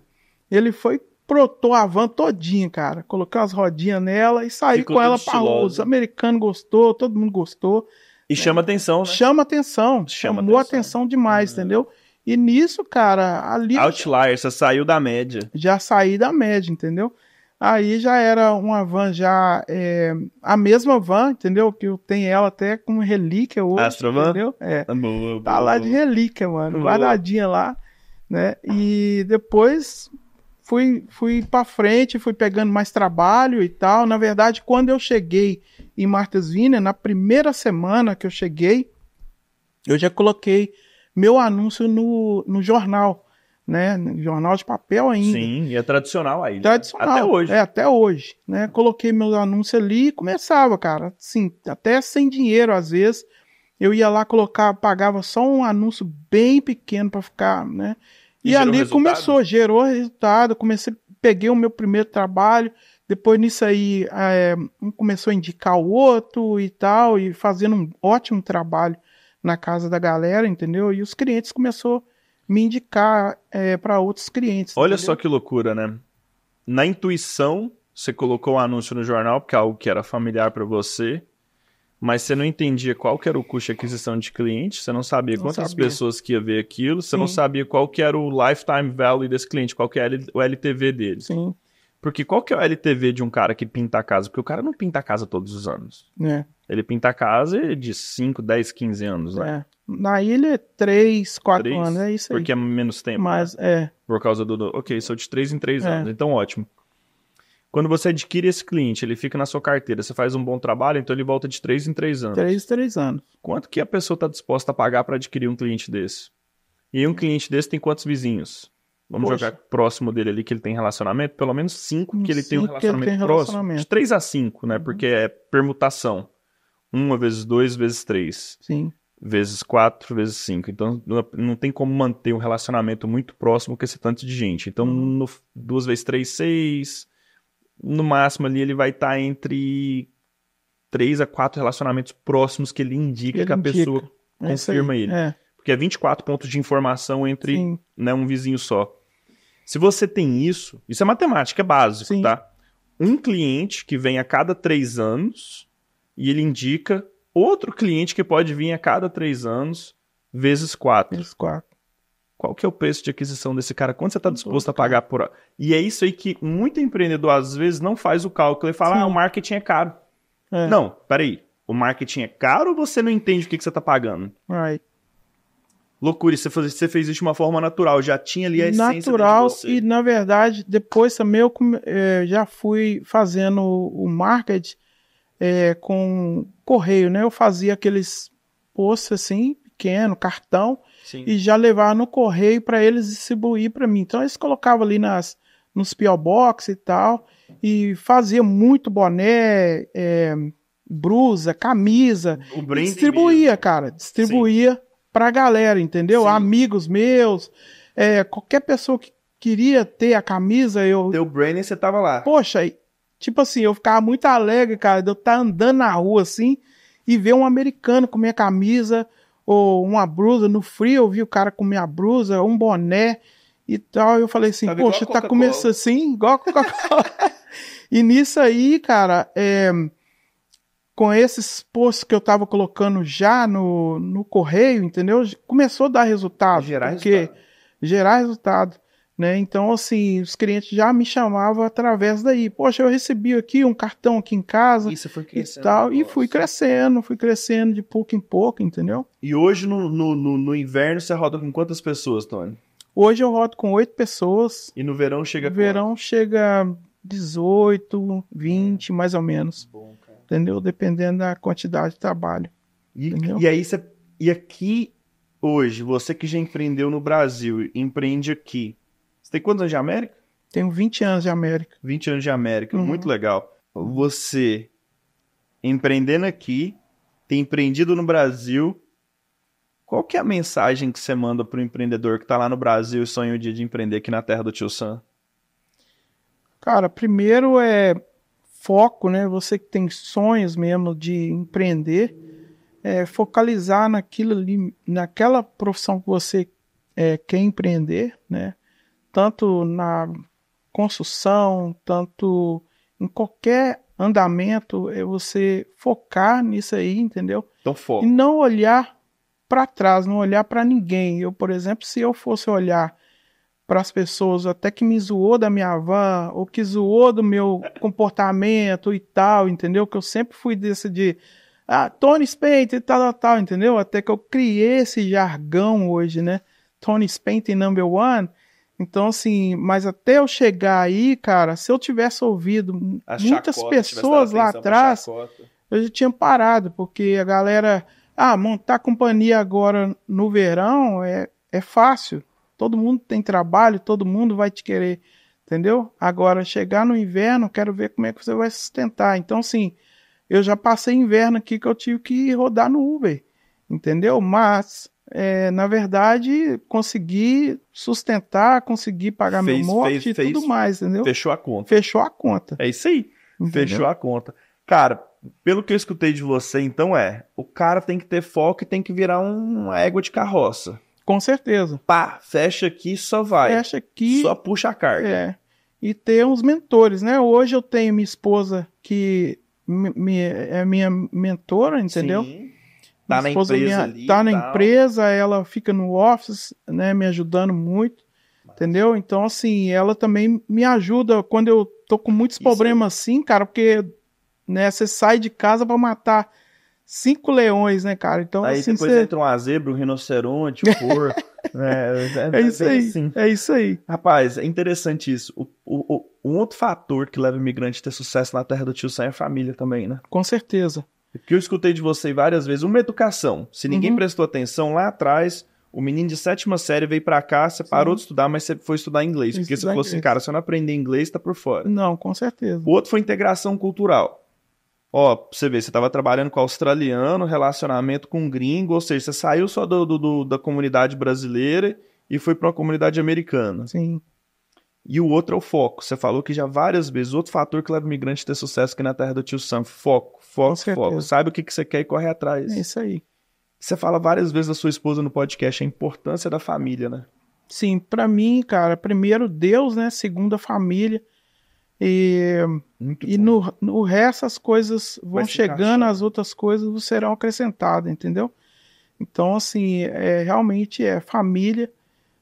Ele foi protou a van todinha, cara. Colocou as rodinhas nela e saiu com ela para Os americanos gostou, todo mundo gostou. E chama atenção, né? Chama atenção. Chama Chamou atenção, atenção demais, uhum. entendeu? E nisso, cara, ali. Outlier, você saiu da média. Já saí da média, entendeu? Aí já era uma van já. É, a mesma van, entendeu? Que tem ela até com relíquia hoje. Astrovan? Entendeu? É. Boa, tá boa, tá, tá lá de relíquia, mano. Boa. Guardadinha lá, né? E depois fui, fui para frente, fui pegando mais trabalho e tal. Na verdade, quando eu cheguei em Martesvina, na primeira semana que eu cheguei, eu já coloquei meu anúncio no, no jornal, né? Jornal de papel ainda. Sim, e é tradicional aí. Né? Tradicional. Até hoje. É, até hoje, né? Coloquei meus anúncios ali e começava, cara. Assim, até sem dinheiro às vezes. Eu ia lá colocar, pagava só um anúncio bem pequeno para ficar, né? E, e ali começou, gerou resultado. Comecei, peguei o meu primeiro trabalho. Depois nisso aí, é, um começou a indicar o outro e tal, e fazendo um ótimo trabalho na casa da galera, entendeu? E os clientes começou a me indicar é, para outros clientes. Olha entendeu? só que loucura, né? Na intuição, você colocou o um anúncio no jornal, porque é algo que era familiar para você, mas você não entendia qual que era o custo de aquisição de cliente, você não sabia não quantas sabia. pessoas que ia ver aquilo, você Sim. não sabia qual que era o lifetime value desse cliente, qual que era é o LTV dele. Sim. Porque qual que é o LTV de um cara que pinta a casa? Porque o cara não pinta a casa todos os anos. É. Ele pinta a casa de 5, 10, 15 anos, né? É. Na ilha é 3, 4 anos, é isso aí. Porque é menos tempo. Mas, né? é. Por causa do, Ok, sou de 3 em 3 é. anos, então ótimo. Quando você adquire esse cliente, ele fica na sua carteira, você faz um bom trabalho, então ele volta de 3 em 3 anos. 3 em 3 anos. Quanto que a pessoa está disposta a pagar para adquirir um cliente desse? E um cliente desse tem quantos vizinhos? Vamos Poxa. jogar próximo dele ali, que ele tem relacionamento. Pelo menos cinco que ele tem um relacionamento, tem próximo. Relacionamento. De 3 a 5, né? Uhum. Porque é permutação. 1 vezes 2 vezes 3. Sim. Vezes 4 vezes 5. Então não tem como manter um relacionamento muito próximo com esse tanto de gente. Então, uhum. no, 2 vezes 3, 6. No máximo ali ele vai estar tá entre 3 a 4 relacionamentos próximos que ele indica ele que a indica. pessoa é confirma ele. É. Porque é 24 pontos de informação entre né, um vizinho só. Se você tem isso, isso é matemática, é básico, Sim. tá? Um cliente que vem a cada três anos e ele indica outro cliente que pode vir a cada três anos vezes quatro. Vezes quatro. Qual que é o preço de aquisição desse cara? Quanto você está disposto a pagar por... E é isso aí que muito empreendedor, às vezes, não faz o cálculo e fala, ah, Sim. ah, o marketing é caro. É. Não, peraí. O marketing é caro ou você não entende o que, que você está pagando? Right. Loucura, você, fez, você fez isso de uma forma natural, já tinha ali a natural, essência Natural, e na verdade, depois também eu é, já fui fazendo o market é, com correio, né? Eu fazia aqueles posts assim, pequeno, cartão, Sim. e já levava no correio para eles distribuir para mim. Então eles colocavam ali nas, nos P.O. Box e tal, e fazia muito boné, é, brusa, camisa. O distribuía, mesmo. cara. Distribuía. Sim pra galera, entendeu? Sim. Amigos meus, é, qualquer pessoa que queria ter a camisa, eu. Teu branding, você tava lá. Poxa, tipo assim, eu ficava muito alegre, cara, de eu estar tá andando na rua assim e ver um americano com minha camisa ou uma blusa no frio, eu vi o cara com minha blusa, um boné e tal. Eu falei assim, poxa, tá começando assim, igual Coca-Cola. e nisso aí, cara, é, com esses posts que eu estava colocando já no, no correio, entendeu? Começou a dar resultado. Gerar porque, resultado. Gerar resultado. Né? Então, assim, os clientes já me chamavam através daí. Poxa, eu recebi aqui um cartão aqui em casa. Isso foi crescendo. E, tal, e fui crescendo, fui crescendo de pouco em pouco, entendeu? E hoje, no, no, no, no inverno, você roda com quantas pessoas, Tony? Hoje eu rodo com oito pessoas. E no verão chega No verão quanto? chega 18, 20, mais ou menos. Bom, entendeu? Dependendo da quantidade de trabalho. E, e aí você. E aqui, hoje, você que já empreendeu no Brasil, empreende aqui. Você tem quantos anos de América? Tenho 20 anos de América. 20 anos de América, uhum. muito legal. Você empreendendo aqui, tem empreendido no Brasil. Qual que é a mensagem que você manda para o empreendedor que está lá no Brasil e sonha o dia de empreender aqui na terra do tio Sam? Cara, primeiro é foco, né? Você que tem sonhos mesmo de empreender, é, focalizar naquilo ali, naquela profissão que você é, quer empreender, né? Tanto na construção, tanto em qualquer andamento, é você focar nisso aí, entendeu? Então foco. E não olhar para trás, não olhar para ninguém. Eu, por exemplo, se eu fosse olhar para as pessoas até que me zoou da minha van, ou que zoou do meu comportamento e tal, entendeu? Que eu sempre fui desse de ah, Tony Spence e tal, tal, tal, entendeu? Até que eu criei esse jargão hoje, né? Tony Spence number one. Então, assim, mas até eu chegar aí, cara, se eu tivesse ouvido a muitas chacota, pessoas lá atrás, eu já tinha parado, porque a galera, ah, montar companhia agora no verão é, é fácil, Todo mundo tem trabalho, todo mundo vai te querer, entendeu? Agora, chegar no inverno, quero ver como é que você vai sustentar. Então, assim, eu já passei inverno aqui que eu tive que rodar no Uber, entendeu? Mas é, na verdade, consegui sustentar, consegui pagar fez, meu morte fez, e fez, tudo mais, entendeu? Fechou a conta. Fechou a conta. É isso aí. Entendeu? Fechou a conta. Cara, pelo que eu escutei de você, então é, o cara tem que ter foco e tem que virar uma égua de carroça. Com certeza. Pá, fecha aqui só vai. Fecha aqui. Só puxa a carga. É. E ter uns mentores, né? Hoje eu tenho minha esposa que me, é minha mentora, entendeu? Sim. Tá na é empresa minha, ali, Tá na tal. empresa, ela fica no office, né? Me ajudando muito, Mas... entendeu? Então, assim, ela também me ajuda quando eu tô com muitos Isso. problemas assim, cara, porque né, você sai de casa para matar cinco leões, né, cara? Então, aí assim, depois cê... entra uma zebra, um rinoceronte, um porco. né? É, é, é isso aí. Assim. É isso aí. Rapaz, é interessante isso. O, o, o, um outro fator que leva o imigrante a ter sucesso na terra do tio Sam é a família também, né? Com certeza. Que eu escutei de você várias vezes, uma educação. Se ninguém uhum. prestou atenção lá atrás, o menino de sétima série veio para cá, você Sim. parou de estudar, mas você foi estudar inglês. Porque estudar você falou inglês. assim, cara, se eu não aprender inglês, tá por fora. Não, com certeza. O outro foi integração cultural. Ó, você vê você estava trabalhando com australiano, relacionamento com gringo, ou seja, você saiu só do, do da comunidade brasileira e foi para uma comunidade americana. Sim. E o outro é o foco. Você falou que já várias vezes, outro fator que leva o migrante a ter sucesso aqui na terra do tio Sam, foco, foco, foco. Sabe o que, que você quer e corre atrás. É isso aí. Você fala várias vezes da sua esposa no podcast, a importância da família, né? Sim, para mim, cara, primeiro Deus, né? Segundo a família. E, e no, no resto as coisas vão chegando, as outras coisas serão acrescentadas, entendeu? Então, assim, é, realmente é família,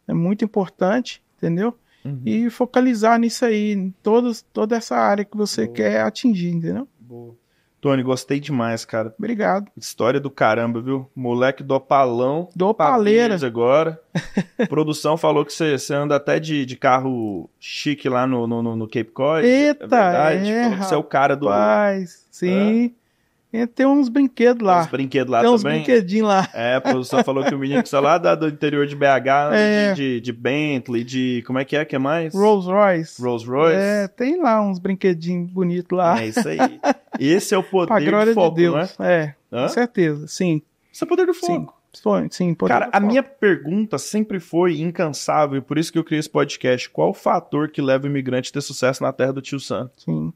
é muito importante, entendeu? Uhum. E focalizar nisso aí, em todos, toda essa área que você Boa. quer atingir, entendeu? Boa. Tony, gostei demais, cara. Obrigado. História do caramba, viu? Moleque do Opalão. Do Opaleira. agora. Produção falou que você anda até de, de carro chique lá no, no, no Cape Cod. Eita, é verdade. É, falou que você é o cara do... Rapaz, é. sim. É, tem uns brinquedos lá. Uns brinquedos lá tem uns brinquedinhos lá. É, a produção falou que o menino que está lá do interior de BH, é. de, de, Bentley, de. Como é que é? que é mais? Rolls Royce. Rolls Royce. É, tem lá uns brinquedinhos bonitos lá. É isso aí. Esse é o poder pra glória do fogo, de Deus. Não é? é com certeza, sim. esse é poder do fogo. Sim. Foi, sim, poder Cara, do fogo. a minha pergunta sempre foi incansável, e por isso que eu criei esse podcast. Qual o fator que leva o imigrante a ter sucesso na terra do tio Sam? Sim.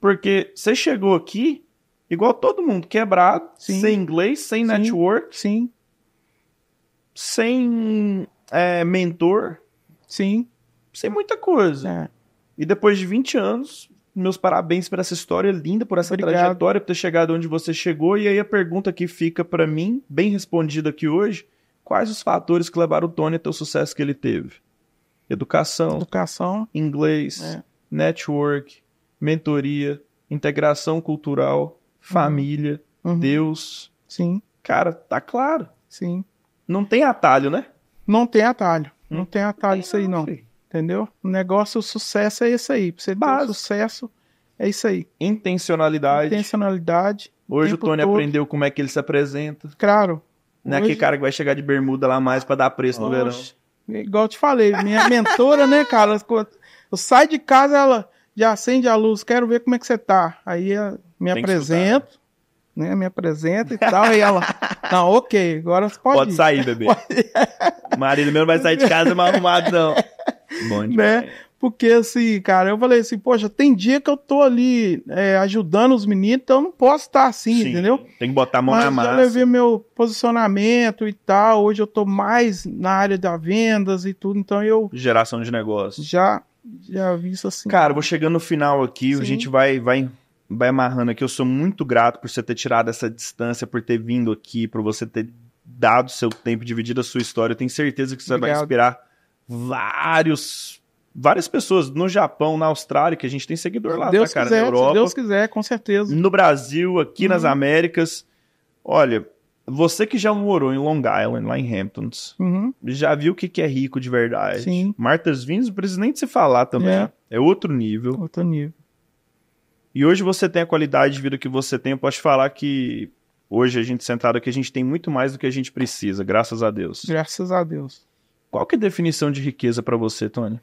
Porque você chegou aqui, Igual todo mundo, quebrado, Sim. sem inglês, sem Sim. network. Sim. Sem é, mentor. Sim. Sem muita coisa. É. E depois de 20 anos, meus parabéns por essa história linda, por essa Obrigado. trajetória, por ter chegado onde você chegou. E aí a pergunta que fica para mim, bem respondida aqui hoje, quais os fatores que levaram o Tony até o sucesso que ele teve? Educação, Educação. inglês, é. network, mentoria, integração cultural, Uhum. família, uhum. Deus. Sim. Cara, tá claro. Sim. Não tem atalho, né? Não tem atalho. Não, não tem atalho não, isso aí, não. Filho. Entendeu? O negócio, o sucesso é isso aí. Pra você ter sucesso, é isso aí. Intencionalidade. Intencionalidade. Hoje o Tony todo. aprendeu como é que ele se apresenta. Claro. Não é aquele cara que vai chegar de bermuda lá mais para dar preço Oxe. no verão. Igual eu te falei, minha mentora, né, cara? Eu saio de casa, ela já acende a luz, quero ver como é que você tá. Aí me apresento, né? né? Me apresento e tal. e ela, tá ok, agora você pode. Pode ir. sair, bebê. marido meu não vai sair de casa mal arrumado, não. Bom Né? Porque assim, cara, eu falei assim, poxa, tem dia que eu tô ali é, ajudando os meninos, então eu não posso estar assim, Sim, entendeu? Tem que botar a mão Mas na massa. Eu levei meu posicionamento e tal. Hoje eu tô mais na área da vendas e tudo, então eu. Geração de negócio. Já, já vi isso assim. Cara, vou chegando no final aqui, Sim. a gente vai, vai vai amarrando aqui, eu sou muito grato por você ter tirado essa distância, por ter vindo aqui, por você ter dado seu tempo, dividido a sua história. Eu tenho certeza que você Obrigado. vai inspirar vários várias pessoas no Japão, na Austrália, que a gente tem seguidor lá, tá, Deus tá, cara, quiser, na Europa. Se Deus quiser, com certeza. No Brasil, aqui uhum. nas Américas. Olha, você que já morou em Long Island, lá em Hamptons, uhum. já viu o que, que é rico de verdade. Sim. Martha's Vineyard não precisa nem se falar também. É. é outro nível. Outro nível. E hoje você tem a qualidade de vida que você tem. Eu posso falar que hoje a gente sentado aqui, a gente tem muito mais do que a gente precisa, graças a Deus. Graças a Deus. Qual que é a definição de riqueza para você, Tony?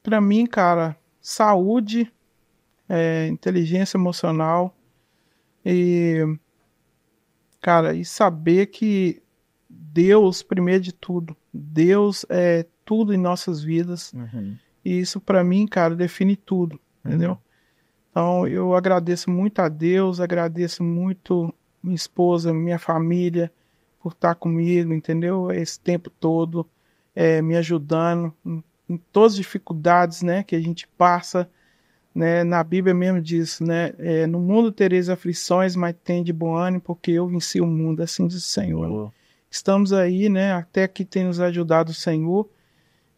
Para mim, cara, saúde, é, inteligência emocional e cara, e saber que Deus, primeiro de tudo, Deus é tudo em nossas vidas. Uhum. E isso para mim, cara, define tudo, uhum. entendeu? Então eu agradeço muito a Deus, agradeço muito minha esposa, minha família por estar comigo, entendeu? Esse tempo todo é, me ajudando em, em, todas as dificuldades, né, que a gente passa, né? Na Bíblia mesmo diz, né, é, no mundo tereis aflições, mas tem de bom ânimo, porque eu venci o mundo, assim diz o Senhor. Né? Estamos aí, né? Até aqui tem nos ajudado o Senhor.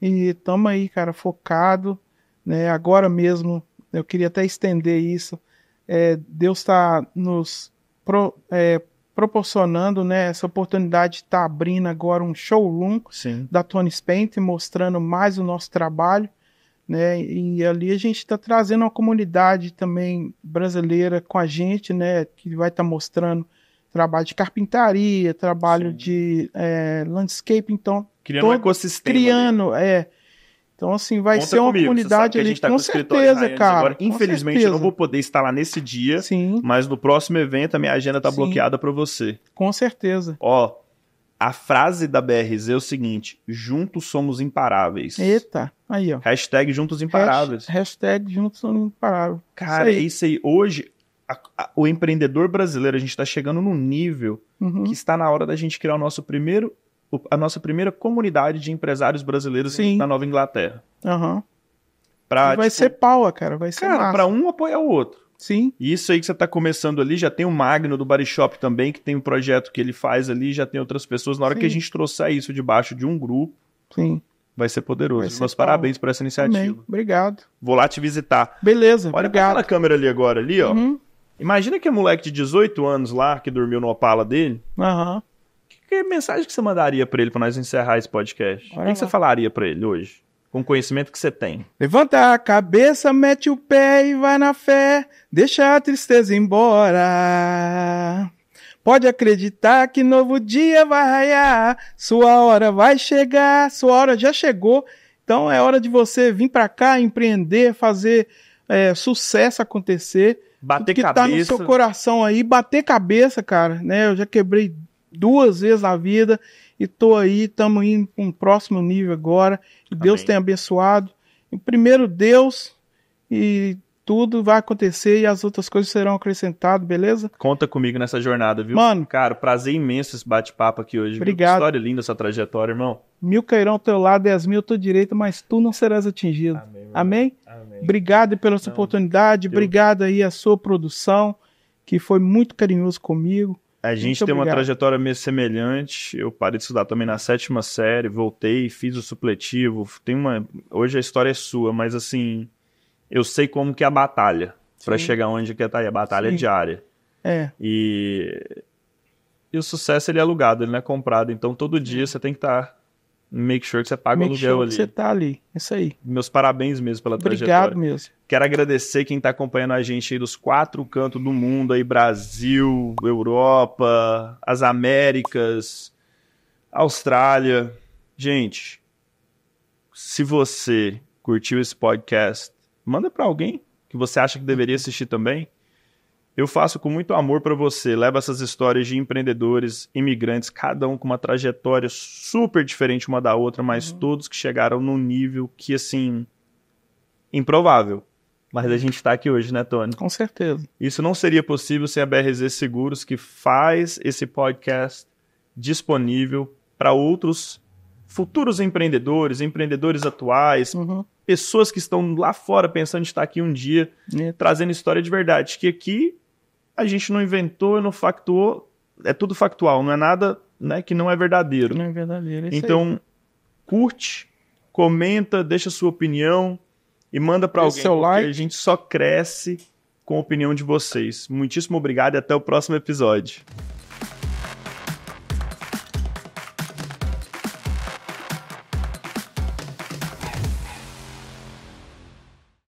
E estamos aí, cara, focado, né? Agora mesmo eu queria até estender isso. É, Deus está nos pro, é, proporcionando né, essa oportunidade de estar tá abrindo agora um showroom Sim. da Tony Spence, mostrando mais o nosso trabalho. Né? E ali a gente está trazendo uma comunidade também brasileira com a gente, né? Que vai estar tá mostrando trabalho de carpintaria, trabalho Sim. de é, landscape, então. Criando um ecossistema. Criando, ali. é. Então, assim, vai Conta ser uma comigo, comunidade ali, tá com, com certeza, cara. Agora, infelizmente, certeza. eu não vou poder estar lá nesse dia, Sim. mas no próximo evento a minha agenda tá Sim. bloqueada para você. Com certeza. Ó, a frase da BRZ é o seguinte, juntos somos imparáveis. Eita, aí, ó. Hashtag juntos imparáveis. Hashtag, juntos somos imparáveis. Cara, isso é isso aí. Hoje, a, a, o empreendedor brasileiro, a gente está chegando num nível uhum. que está na hora da gente criar o nosso primeiro a nossa primeira comunidade de empresários brasileiros Sim. na Nova Inglaterra. Uhum. Pra, vai tipo, ser pau, cara. Vai ser Cara, para um apoiar o outro. Sim. E isso aí que você está começando ali, já tem o Magno do Body Shop também, que tem um projeto que ele faz ali, já tem outras pessoas. Na hora Sim. que a gente trouxer isso debaixo de um grupo, Sim. vai ser poderoso. Vai ser Meus pau. parabéns por essa iniciativa. Amém. Obrigado. Vou lá te visitar. Beleza, Olha obrigado. a câmera ali agora, ali, ó. Uhum. Imagina que é um moleque de 18 anos lá, que dormiu no Opala dele. Aham. Uhum que mensagem que você mandaria para ele para nós encerrar esse podcast? o que, que você falaria para ele hoje? Com o conhecimento que você tem. Levanta a cabeça, mete o pé e vai na fé. Deixa a tristeza embora. Pode acreditar que novo dia vai raiar, sua hora vai chegar, sua hora já chegou. Então é hora de você vir para cá, empreender, fazer é, sucesso acontecer. Bater Tudo que cabeça. tá no seu coração aí, bater cabeça, cara, né? Eu já quebrei duas vezes na vida e tô aí, estamos indo para um próximo nível agora. Deus tem abençoado. E primeiro Deus e tudo vai acontecer e as outras coisas serão acrescentadas, beleza? Conta comigo nessa jornada, viu? Mano, cara, prazer imenso esse bate-papo aqui hoje. Obrigado. História linda essa trajetória, irmão. Mil cairão ao teu lado, dez mil à tua direita, mas tu não serás atingido. Amém? Amém? Amém? Obrigado pela oportunidade, Deus. obrigado aí a sua produção, que foi muito carinhoso comigo. A gente Muito tem obrigado. uma trajetória meio semelhante. Eu parei de estudar também na sétima série, voltei, fiz o supletivo. Tem uma. Hoje a história é sua, mas assim, eu sei como que é a batalha para chegar onde quer estar. É, tá A batalha Sim. é diária. É. E... e o sucesso ele é alugado, ele não é comprado. Então todo dia você tem que estar tá make sure que você paga make o aluguel sure ali. Que você tá ali, isso aí. Meus parabéns mesmo pela Obrigado trajetória. Obrigado mesmo. Quero agradecer quem está acompanhando a gente aí dos quatro cantos do mundo aí, Brasil, Europa, as Américas, Austrália. Gente, se você curtiu esse podcast, manda para alguém que você acha que deveria assistir também. Eu faço com muito amor para você. Leva essas histórias de empreendedores, imigrantes, cada um com uma trajetória super diferente uma da outra, mas uhum. todos que chegaram num nível que, assim, improvável. Mas a gente está aqui hoje, né, Tony? Com certeza. Isso não seria possível sem a BRZ Seguros, que faz esse podcast disponível para outros futuros empreendedores, empreendedores atuais, uhum. pessoas que estão lá fora pensando em estar aqui um dia, trazendo história de verdade. Que aqui a gente não inventou, não factuou, é tudo factual, não é nada né, que não é verdadeiro. Não é verdadeiro, é Então, aí. curte, comenta, deixa sua opinião e manda para alguém, seu like. a gente só cresce com a opinião de vocês. Muitíssimo obrigado e até o próximo episódio.